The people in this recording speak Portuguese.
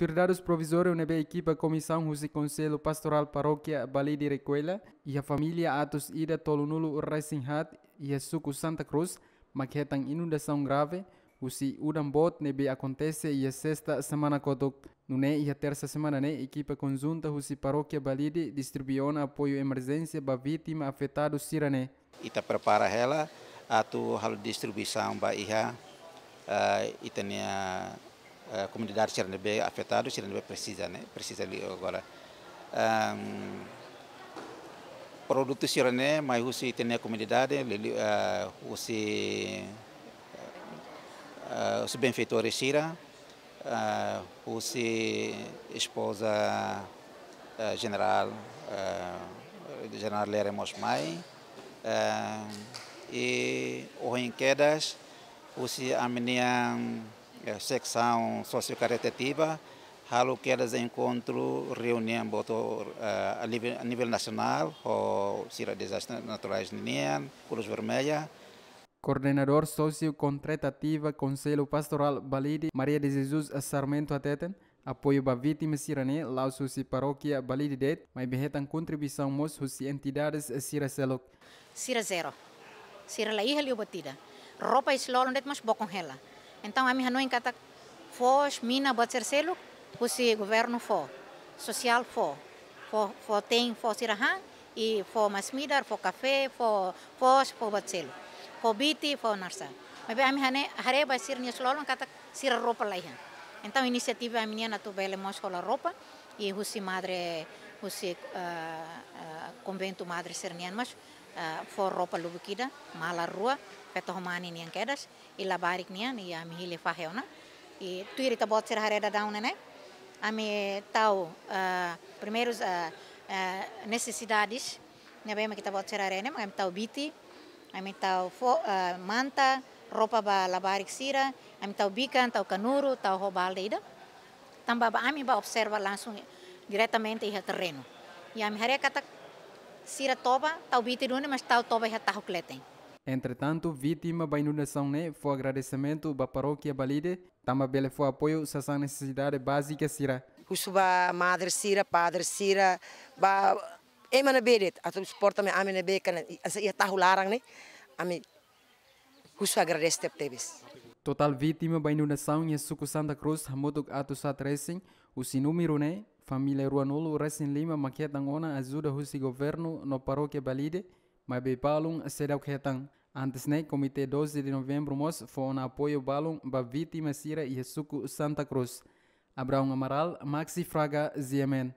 Tirados provisório nebe equipa comissão José Conselho Pastoral Paróquia Bali de Recuela e a família Atos Ida Tolunulo Raisinhat e a suco Santa Cruz, maquetam inundação grave, o si udambot nebe acontece e a sexta semana kotok. Nune e a terça semana ne equipa conjunta José Paróquia Balide distribuiu apoio emergência para vítima afetada sirane. Ita tá prepara ela, atu hal distribuição para iha, uh, ah, itania comunidade Xerandebé afetada, Xerandebé precisa, né? Precisa ali agora. Um, produto Xerané, mas você tem a comunidade, uh, você, uh, os benfeitores Xira, uh, você esposa uh, general, uh, general Lera Mosmai, uh, e o Renquedas, você a menina a é, secção sociocaritativa, algo que elas encontram reunião boto, eh, a, nível, a nível nacional, ou Cira Desastres Naturais Ninian, Cruz Vermelha. Coordenador sociocontratativa Conselho Pastoral Balide, Maria de Jesus Sarmento Ateten, apoio para vítimas sirane, lá susi paróquia Balide Det, mas berretam contribuição mos susi entidades Cira Selok. Cira Zero. Cira Laíra Liobatida. Roupa islolo net mas bokong hela. Então a minha não encanta fos mina pode ser selo, se governo for, social for, for, for tem for sirahan e for masmidar, for café, for fos, for pode selo, for biti, for narsa. Mas a minha né hare vai ser nisso logo encanta sira roupa lá Então a iniciativa é a minha na tu bela moscola roupa e o husi madre husi uh, uh, convento madre ser sernian mas Eh, forro palubukida homani ni yang kedas ila barik ni nian ya mihile faheona i tuiri ta bot hare da dauna né ami tau eh, primeros eh, necessidades ne bema kita ta bot serhare né ami tau biti ami tau manta ropa ba labarik sira ami tau bikan tau kanuru tau hobalde tambaba tamba ba observa langsung diretamente iha terreno Ia ya, mi hare kata sira toba Siratoba, Taubitirune, mas toba já está Rocletem. Entretanto, vítima ba inundação né, foi agradecimento ba paróquia Balide, também foi apoio sa sa necessidade básica Sira. Usuba madre Sira, padre Sira, ba emana bedet, atum suporta me amena bekan, asa ia tahu tá larang ne, né? ami usuba agradece tep tebes. Total vítima ba inundação em Suco Santa Cruz, Hamutuk Atusa Tracing, o sinúmero, né, Família Ruanolo, Racing Lima, Maquetang é né? Ona, ajuda o governo no paróquia Balide, mas Bepalum será o que é Antes, né, Comitê 12 de novembro, mos foi um apoio balum para vítima Sira e Suco Santa Cruz. Abraão Amaral, Maxi Fraga, Ziemen.